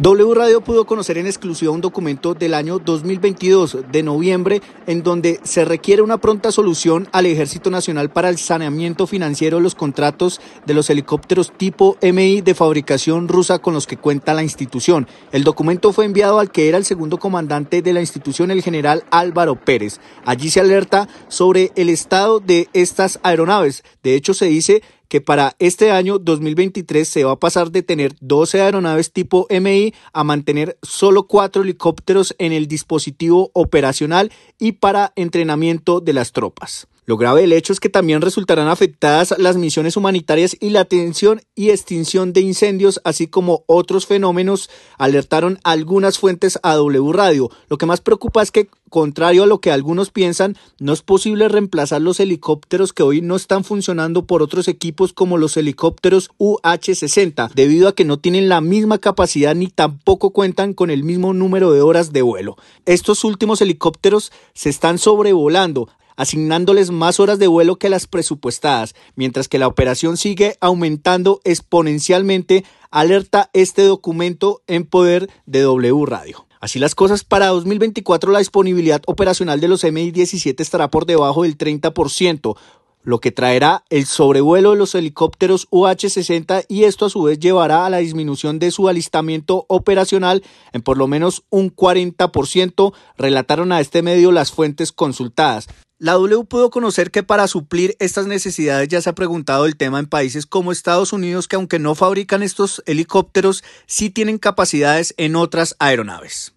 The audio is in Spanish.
W Radio pudo conocer en exclusiva un documento del año 2022 de noviembre en donde se requiere una pronta solución al Ejército Nacional para el saneamiento financiero de los contratos de los helicópteros tipo MI de fabricación rusa con los que cuenta la institución. El documento fue enviado al que era el segundo comandante de la institución, el general Álvaro Pérez. Allí se alerta sobre el estado de estas aeronaves. De hecho, se dice que para este año 2023 se va a pasar de tener 12 aeronaves tipo MI a mantener solo 4 helicópteros en el dispositivo operacional y para entrenamiento de las tropas. Lo grave del hecho es que también resultarán afectadas las misiones humanitarias y la atención y extinción de incendios, así como otros fenómenos, alertaron algunas fuentes a W Radio. Lo que más preocupa es que contrario a lo que algunos piensan, no es posible reemplazar los helicópteros que hoy no están funcionando por otros equipos como los helicópteros UH-60, debido a que no tienen la misma capacidad ni tampoco cuentan con el mismo número de horas de vuelo. Estos últimos helicópteros se están sobrevolando, asignándoles más horas de vuelo que las presupuestadas, mientras que la operación sigue aumentando exponencialmente, alerta este documento en poder de W Radio. Así las cosas, para 2024 la disponibilidad operacional de los MI-17 estará por debajo del 30%, lo que traerá el sobrevuelo de los helicópteros UH-60 y esto a su vez llevará a la disminución de su alistamiento operacional en por lo menos un 40%, relataron a este medio las fuentes consultadas. La W pudo conocer que para suplir estas necesidades ya se ha preguntado el tema en países como Estados Unidos, que aunque no fabrican estos helicópteros, sí tienen capacidades en otras aeronaves.